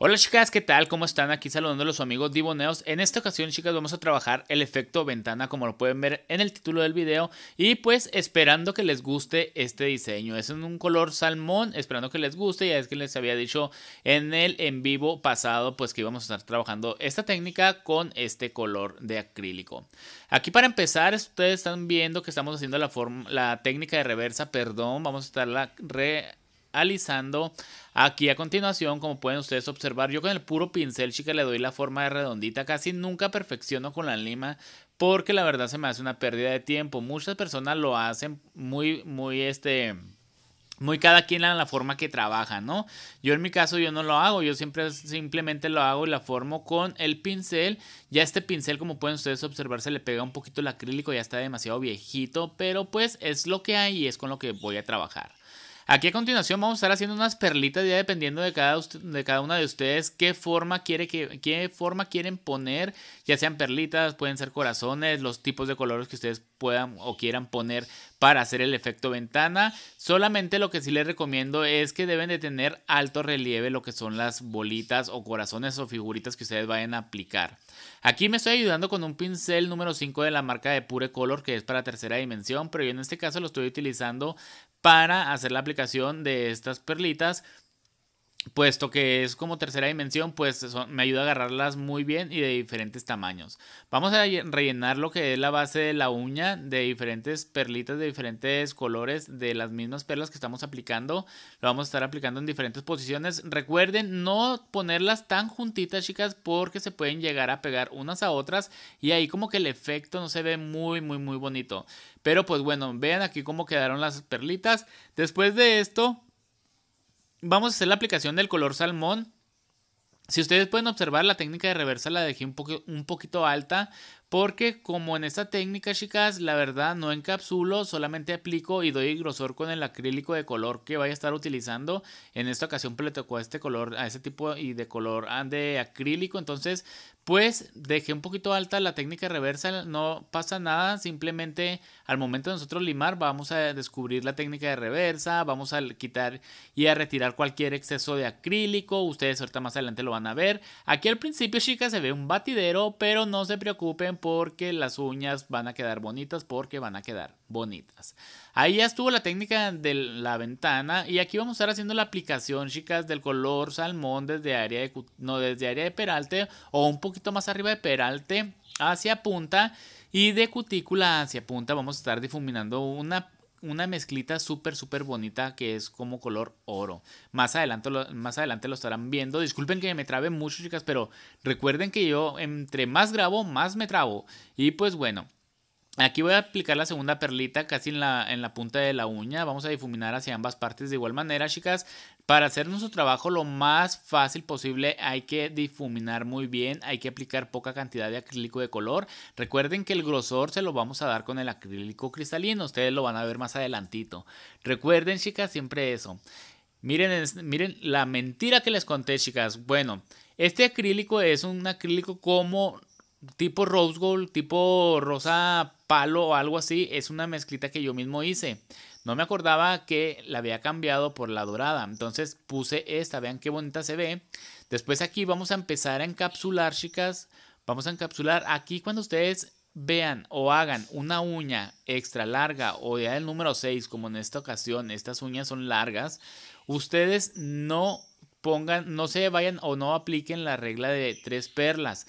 Hola chicas, ¿qué tal? ¿Cómo están? Aquí a los amigos Diboneos. En esta ocasión, chicas, vamos a trabajar el efecto ventana como lo pueden ver en el título del video y pues esperando que les guste este diseño. Es en un color salmón, esperando que les guste, ya es que les había dicho en el en vivo pasado pues que íbamos a estar trabajando esta técnica con este color de acrílico. Aquí para empezar, ustedes están viendo que estamos haciendo la, la técnica de reversa, perdón, vamos a estar la re alisando aquí a continuación, como pueden ustedes observar, yo con el puro pincel, chica, le doy la forma de redondita, casi nunca perfecciono con la lima, porque la verdad se me hace una pérdida de tiempo. Muchas personas lo hacen muy, muy, este, muy cada quien la forma que trabaja, ¿no? Yo en mi caso yo no lo hago, yo siempre simplemente lo hago y la formo con el pincel. Ya este pincel, como pueden ustedes observar, se le pega un poquito el acrílico, ya está demasiado viejito, pero pues es lo que hay y es con lo que voy a trabajar. Aquí a continuación vamos a estar haciendo unas perlitas ya dependiendo de cada, de cada una de ustedes qué forma, quiere que, qué forma quieren poner, ya sean perlitas, pueden ser corazones, los tipos de colores que ustedes puedan o quieran poner para hacer el efecto ventana. Solamente lo que sí les recomiendo es que deben de tener alto relieve lo que son las bolitas o corazones o figuritas que ustedes vayan a aplicar. Aquí me estoy ayudando con un pincel número 5 de la marca de Pure Color que es para tercera dimensión, pero yo en este caso lo estoy utilizando para hacer la aplicación de estas perlitas puesto que es como tercera dimensión, pues me ayuda a agarrarlas muy bien y de diferentes tamaños. Vamos a rellenar lo que es la base de la uña de diferentes perlitas de diferentes colores de las mismas perlas que estamos aplicando. Lo vamos a estar aplicando en diferentes posiciones. Recuerden no ponerlas tan juntitas, chicas, porque se pueden llegar a pegar unas a otras y ahí como que el efecto no se ve muy, muy, muy bonito. Pero pues bueno, vean aquí cómo quedaron las perlitas. Después de esto, vamos a hacer la aplicación del color salmón. Si ustedes pueden observar, la técnica de reversa la dejé un, un poquito alta porque como en esta técnica, chicas, la verdad no encapsulo, solamente aplico y doy grosor con el acrílico de color que vaya a estar utilizando. En esta ocasión pues, le tocó este color, a este tipo y de color ah, de acrílico, entonces pues dejé un poquito alta la técnica reversa, no pasa nada, simplemente al momento de nosotros limar vamos a descubrir la técnica de reversa, vamos a quitar y a retirar cualquier exceso de acrílico, ustedes ahorita más adelante lo van a ver. Aquí al principio chicas se ve un batidero, pero no se preocupen porque las uñas van a quedar bonitas porque van a quedar bonitas. Ahí ya estuvo la técnica de la ventana y aquí vamos a estar haciendo la aplicación chicas del color salmón desde área de, no, desde área de peralte o un poquito poquito más arriba de peralte hacia punta y de cutícula hacia punta vamos a estar difuminando una, una mezclita súper, súper bonita que es como color oro. Más adelante, más adelante lo estarán viendo. Disculpen que me trabe mucho, chicas, pero recuerden que yo entre más grabo, más me trabo. Y pues bueno, Aquí voy a aplicar la segunda perlita casi en la, en la punta de la uña. Vamos a difuminar hacia ambas partes de igual manera, chicas. Para hacer nuestro trabajo lo más fácil posible hay que difuminar muy bien, hay que aplicar poca cantidad de acrílico de color. Recuerden que el grosor se lo vamos a dar con el acrílico cristalino, ustedes lo van a ver más adelantito. Recuerden, chicas, siempre eso. Miren, miren la mentira que les conté, chicas. Bueno, este acrílico es un acrílico como tipo rose gold, tipo rosa palo o algo así, es una mezclita que yo mismo hice. No me acordaba que la había cambiado por la dorada, entonces puse esta, vean qué bonita se ve. Después aquí vamos a empezar a encapsular, chicas. Vamos a encapsular aquí cuando ustedes vean o hagan una uña extra larga o ya el número 6, como en esta ocasión, estas uñas son largas, ustedes no pongan, no se vayan o no apliquen la regla de tres perlas.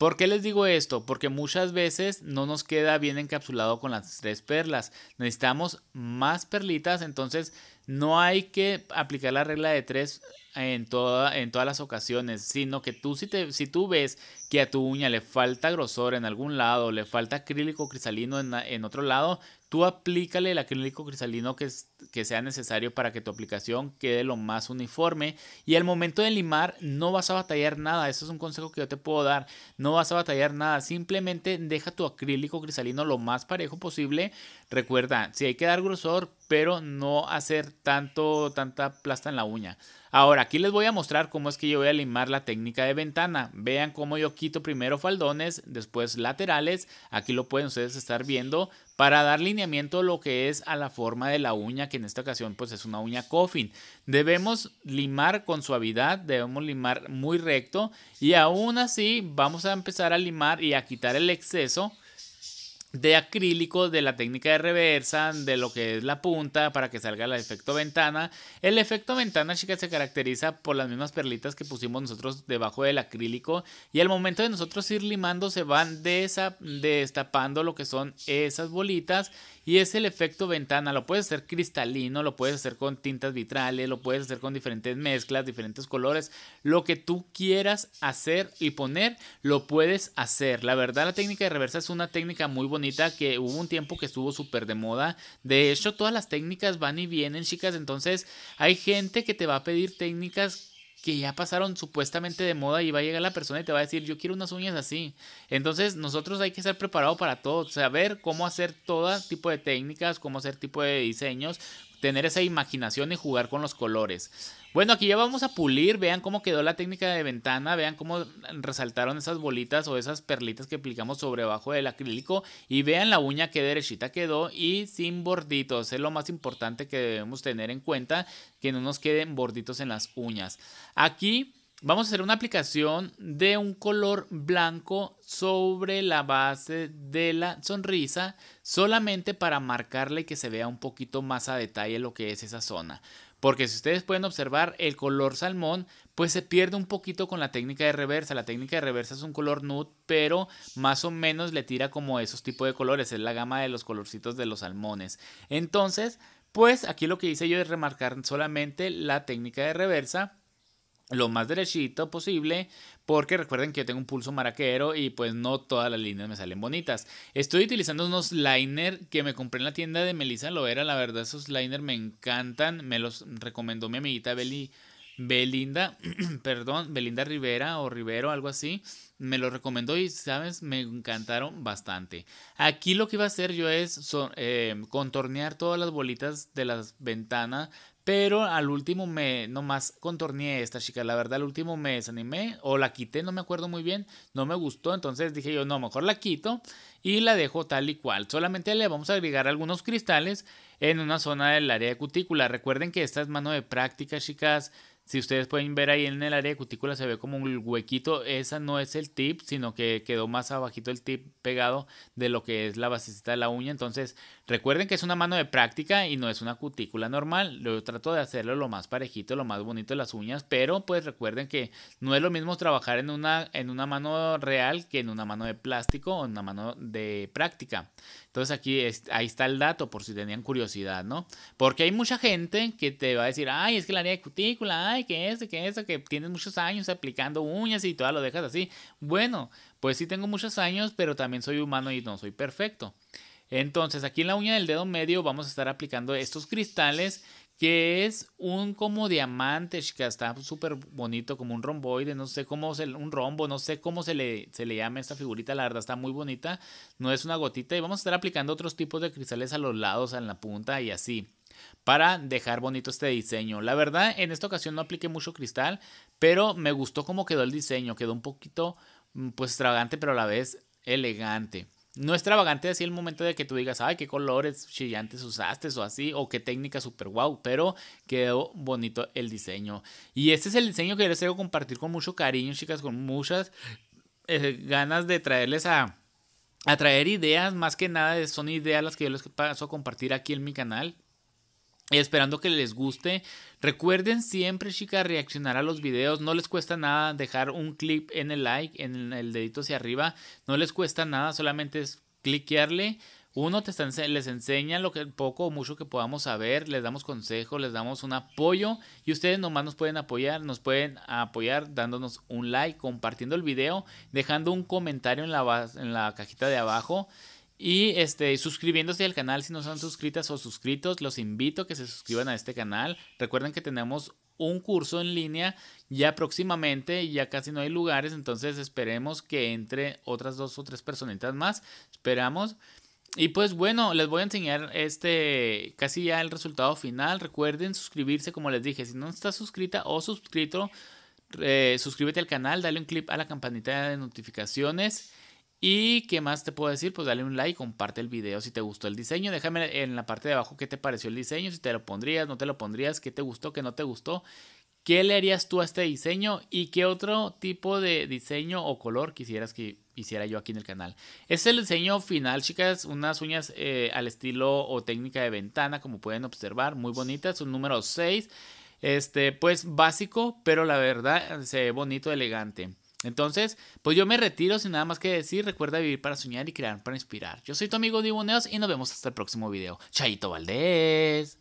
¿Por qué les digo esto? Porque muchas veces no nos queda bien encapsulado con las tres perlas. Necesitamos más perlitas, entonces no hay que aplicar la regla de tres en, toda, en todas las ocasiones, sino que tú si, te, si tú ves que a tu uña le falta grosor en algún lado, le falta acrílico cristalino en, otro lado, tú aplícale el acrílico cristalino que, que, sea necesario para que tu aplicación quede lo más uniforme y al momento de limar no vas a batallar nada, eso es un consejo que yo te puedo dar, no vas a batallar nada, simplemente deja tu acrílico cristalino lo más parejo posible, recuerda, si hay que dar grosor, pero no hacer tanto, tanta plasta en la uña. Ahora, aquí les voy a mostrar cómo es que yo voy a limar la técnica de ventana. Vean cómo yo quito primero faldones, después laterales. Aquí lo pueden ustedes estar viendo para dar lineamiento lo que es a la forma de la uña, que en esta ocasión pues es una uña coffin. Debemos limar con suavidad, debemos limar muy recto y aún así vamos a empezar a limar y a quitar el exceso de acrílico de la técnica de reversa, de lo que es la punta para que salga el efecto ventana. El efecto ventana, chicas, se caracteriza por las mismas perlitas que pusimos nosotros debajo del acrílico y al momento de nosotros ir limando se van destapando lo que son esas bolitas y es el efecto ventana. Lo puedes hacer cristalino, lo puedes hacer con tintas vitrales, lo puedes hacer con diferentes mezclas, diferentes colores. Lo que tú quieras hacer y poner, lo puedes hacer. La verdad, la técnica de reversa es una técnica muy bonita que hubo un tiempo que estuvo súper de moda. De hecho, todas las técnicas van y vienen, chicas. Entonces, hay gente que te va a pedir técnicas que ya pasaron supuestamente de moda y va a llegar la persona y te va a decir, yo quiero unas uñas así. Entonces nosotros hay que estar preparados para todo, saber cómo hacer todo tipo de técnicas, cómo hacer tipo de diseños, tener esa imaginación y jugar con los colores. Bueno, aquí ya vamos a pulir, vean cómo quedó la técnica de ventana, vean cómo resaltaron esas bolitas o esas perlitas que aplicamos sobre abajo del acrílico y vean la uña que derechita quedó y sin borditos, es lo más importante que debemos tener en cuenta, que no nos queden borditos en las uñas. Aquí Vamos a hacer una aplicación de un color blanco sobre la base de la sonrisa solamente para marcarle que se vea un poquito más a detalle lo que es esa zona. Porque si ustedes pueden observar el color salmón, pues se pierde un poquito con la técnica de reversa. La técnica de reversa es un color nude, pero más o menos le tira como esos tipos de colores. Es la gama de los colorcitos de los salmones. Entonces, pues aquí lo que hice yo es remarcar solamente la técnica de reversa lo más derechito posible, porque recuerden que yo tengo un pulso maraquero y pues no todas las líneas me salen bonitas. Estoy utilizando unos liner que me compré en la tienda de Melissa Loera, la verdad esos liner me encantan, me los recomendó mi amiguita Belinda, perdón, Belinda Rivera o Rivero, algo así, me los recomendó y sabes, me encantaron bastante. Aquí lo que iba a hacer yo es eh, contornear todas las bolitas de las ventanas pero al último me nomás contorneé esta chica. La verdad, al último me desanimé o la quité, no me acuerdo muy bien. No me gustó. Entonces dije yo, no, mejor la quito y la dejo tal y cual. Solamente le vamos a agregar algunos cristales en una zona del área de cutícula. Recuerden que esta es mano de práctica, chicas. Si ustedes pueden ver ahí en el área de cutícula se ve como un huequito, esa no es el tip, sino que quedó más abajito el tip pegado de lo que es la basecita de la uña. Entonces recuerden que es una mano de práctica y no es una cutícula normal. Yo trato de hacerlo lo más parejito, lo más bonito de las uñas, pero pues recuerden que no es lo mismo trabajar en una, en una mano real que en una mano de plástico o en una mano de práctica. Entonces aquí ahí está el dato por si tenían curiosidad, ¿no? Porque hay mucha gente que te va a decir, ay, es que la área de cutícula, ay, que eso que eso, que tienes muchos años aplicando uñas y todo lo dejas así. Bueno, pues sí tengo muchos años, pero también soy humano y no soy perfecto. Entonces aquí en la uña del dedo medio vamos a estar aplicando estos cristales que es un como diamante, que está súper bonito, como un romboide, no sé cómo, se, un rombo, no sé cómo se le, se le llama esta figurita, la verdad está muy bonita, no es una gotita y vamos a estar aplicando otros tipos de cristales a los lados, en la punta y así para dejar bonito este diseño. La verdad, en esta ocasión no apliqué mucho cristal, pero me gustó cómo quedó el diseño, quedó un poquito mm, pues extravagante, pero a la vez elegante no extravagante así el momento de que tú digas, ay, qué colores chillantes usaste o así, o qué técnica super guau, pero quedó bonito el diseño. Y este es el diseño que les quiero compartir con mucho cariño, chicas, con muchas eh, ganas de traerles a, a traer ideas, más que nada son ideas las que yo les paso a compartir aquí en mi canal Esperando que les guste. Recuerden siempre, chicas, reaccionar a los videos. No les cuesta nada dejar un clip en el like, en el dedito hacia arriba. No les cuesta nada, solamente es cliquearle. Uno te les enseña lo que poco o mucho que podamos saber, les damos consejo, les damos un apoyo y ustedes nomás nos pueden apoyar, nos pueden apoyar dándonos un like, compartiendo el video, dejando un comentario en la, en la cajita de abajo. Y este, suscribiéndose al canal si no son suscritas o suscritos, los invito a que se suscriban a este canal. Recuerden que tenemos un curso en línea ya próximamente, ya casi no hay lugares, entonces esperemos que entre otras dos o tres personitas más. Esperamos. Y pues bueno, les voy a enseñar este casi ya el resultado final. Recuerden suscribirse, como les dije, si no estás suscrita o suscrito, eh, suscríbete al canal, dale un clip a la campanita de notificaciones. ¿Y qué más te puedo decir? Pues dale un like, comparte el video si te gustó el diseño. Déjame en la parte de abajo qué te pareció el diseño, si te lo pondrías, no te lo pondrías, qué te gustó, qué no te gustó. ¿Qué le harías tú a este diseño y qué otro tipo de diseño o color quisieras que hiciera yo aquí en el canal? Este es el diseño final, chicas. Unas uñas eh, al estilo o técnica de ventana, como pueden observar, muy bonitas. Un número 6. Este, pues básico, pero la verdad se bonito, elegante. Entonces, pues yo me retiro sin nada más que decir. Recuerda vivir para soñar y crear para inspirar. Yo soy tu amigo Dibuneos y nos vemos hasta el próximo video. Chaito Valdés.